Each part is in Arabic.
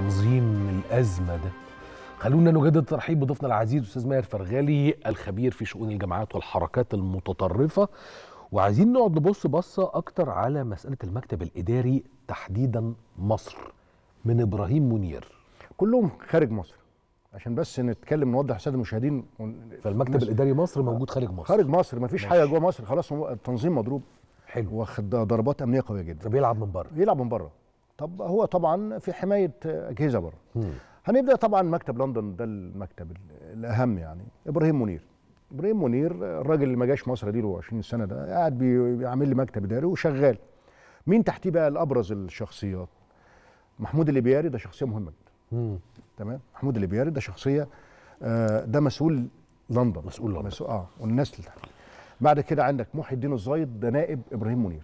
تنظيم الازمه ده خلونا نجدد الترحيب بضيفنا العزيز استاذ ماهر فرغالي الخبير في شؤون الجامعات والحركات المتطرفه وعايزين نقعد نبص بصه اكتر على مساله المكتب الاداري تحديدا مصر من ابراهيم منير كلهم خارج مصر عشان بس نتكلم نوضح للساده المشاهدين فالمكتب مصر. الاداري مصر موجود خارج مصر خارج مصر ما فيش حاجه جوه مصر خلاص التنظيم مضروب حلو واخد ضربات امنيه قويه جدا فبيلعب من بره بيلعب من بره طب هو طبعا في حمايه اجهزه بره هنبدا طبعا مكتب لندن ده المكتب الاهم يعني ابراهيم منير ابراهيم منير الراجل اللي ما جاش مصر دي له 20 سنه ده قاعد بيعمل لي مكتب اداري وشغال مين تحتيه بقى الابرز الشخصيات محمود الليبياري ده شخصيه مهمه جدا تمام محمود الليبياري ده شخصيه آه، ده مسؤول لندن مسؤول لندن مسؤول اه والناس اللي بعد كده عندك محي الدين الزايد ده نائب ابراهيم منير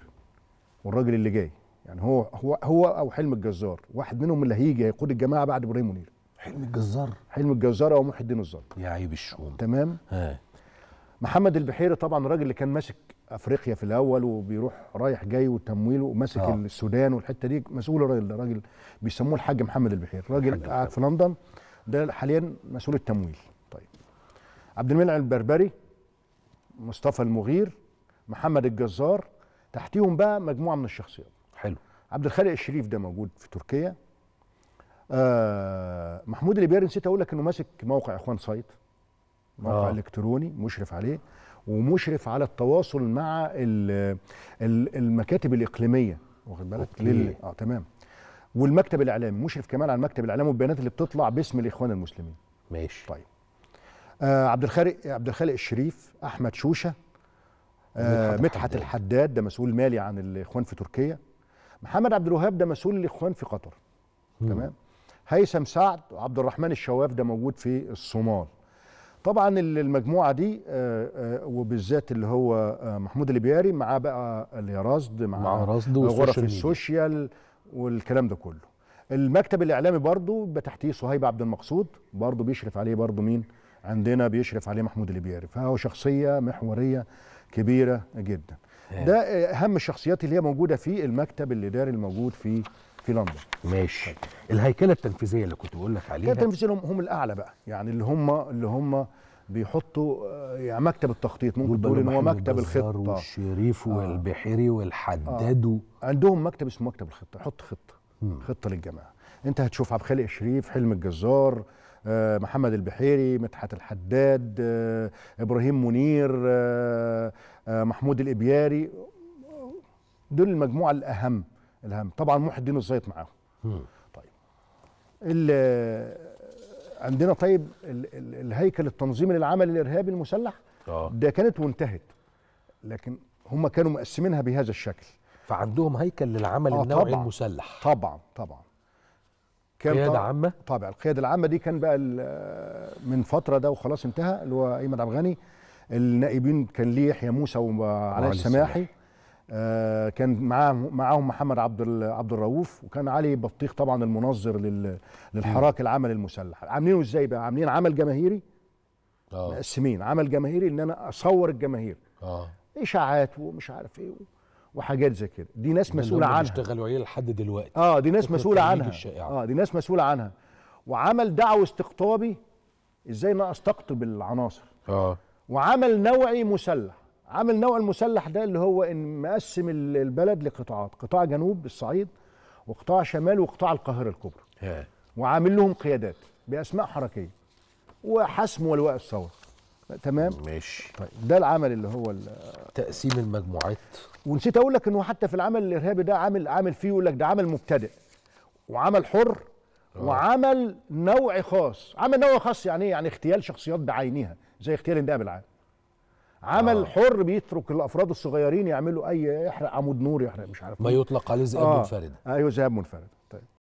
والراجل اللي جاي يعني هو هو هو او حلم الجزار واحد منهم اللي هيجي هيقود الجماعه بعد ابراهيم منير حلم الجزار حلم الجزار او محي الدين الظاهر يا عيب الشوم تمام ها. محمد البحيري طبعا الراجل اللي كان ماسك افريقيا في الاول وبيروح رايح جاي وتمويله وماسك آه. السودان والحته دي مسؤول الراجل ده راجل بيسموه الحاج محمد البحيري راجل قاعد في لندن ده حاليا مسؤول التمويل طيب عبد المنعم البربري مصطفى المغير محمد الجزار تحتيهم بقى مجموعه من الشخصيات عبد الخالق الشريف ده موجود في تركيا آه محمود البياري نسيت اقول لك انه ماسك موقع اخوان سايت موقع آه. الكتروني مشرف عليه ومشرف على التواصل مع الـ الـ المكاتب الاقليميه واخد بالك لل... اه تمام والمكتب الاعلامي مشرف كمان على المكتب الاعلامي والبيانات اللي بتطلع باسم الاخوان المسلمين ماشي طيب آه عبد الخالق عبد الخالق الشريف احمد شوشه آه مدحت الحداد ده مسؤول مالي عن الاخوان في تركيا محمد عبد الوهاب ده مسؤول الاخوان في قطر مم. تمام هيثم سعد وعبد الرحمن الشواف ده موجود في الصومال طبعا المجموعه دي آه، آه، وبالذات اللي هو آه، محمود البياري معاه بقى اليرازد مع, مع رصد غرف السوشيال والكلام ده كله المكتب الاعلامي برضه يبقى تحتيه صهيب عبد المقصود برضه بيشرف عليه برضه مين عندنا بيشرف عليه محمود البياري فهو شخصيه محوريه كبيره جدا آه. ده اهم الشخصيات اللي هي موجوده في المكتب الاداري الموجود في في لندن ماشي طيب. الهيكله التنفيذيه اللي كنت بقول لك عليها التنفيذيه هم الاعلى بقى يعني اللي هم اللي هم بيحطوا آه، يعني مكتب التخطيط ممكن تقول ان هو مكتب الخطه والشريف آه. والبحيري والحداد آه. عندهم مكتب اسمه مكتب الخطه يحط خطه مم. خطه للجماعه انت هتشوف عبد الخالق الشريف حلم الجزار آه، محمد البحيري مدحت الحداد آه، ابراهيم منير آه، محمود الابياري دول المجموعه الاهم الاهم طبعا محي الدين الزيط معاهم طيب عندنا طيب الهيكل التنظيمي للعمل الارهابي المسلح أوه. ده كانت وانتهت لكن هم كانوا مقسمينها بهذا الشكل فعندهم هيكل للعمل آه النوعي المسلح طبعا طبعا كان قياده عامه طبعا القياده العامه دي كان بقى من فتره ده وخلاص انتهى اللي هو ايمن عبد الغني النائبين كان ليه يحيى موسى وعلاء السماحي آه كان معاهم معاهم محمد عبد عبد الرؤوف وكان علي بطيخ طبعا المنظر للحراك العمل المسلح عاملينه ازاي بقى عاملين عمل جماهيري مقسمين آه. عمل جماهيري ان انا اصور الجماهير اه اشاعات ومش عارف ايه وحاجات زي كده دي ناس مسؤوله عنها بيشتغلوا عليها لحد دلوقتي اه دي ناس مسؤوله عنها اه دي ناس مسؤوله عنها وعمل دعوي استقطابي ازاي انا استقطب العناصر اه وعمل نوعي مسلح عمل نوع المسلح ده اللي هو ان مقسم البلد لقطاعات قطاع جنوب الصعيد وقطاع شمال وقطاع القاهره الكبرى آه. وعامل لهم قيادات باسماء حركيه وحسم ولواء الثوره تمام ماشي طيب ده العمل اللي هو تقسيم المجموعات ونسيت اقول لك انه حتى في العمل الارهابي ده عامل عامل فيه يقول لك ده عمل مبتدئ وعمل حر أوه. وعمل نوع خاص عمل نوع خاص يعني ايه يعني اغتيال شخصيات بعينها زي اغتيال النائب العام عمل آه. حر بيترك الافراد الصغيرين يعملوا اي يحرق عمود نور يحرق مش عارف ما يطلق عليه ذئاب آه. منفرد ايوه ذئاب منفرد طيب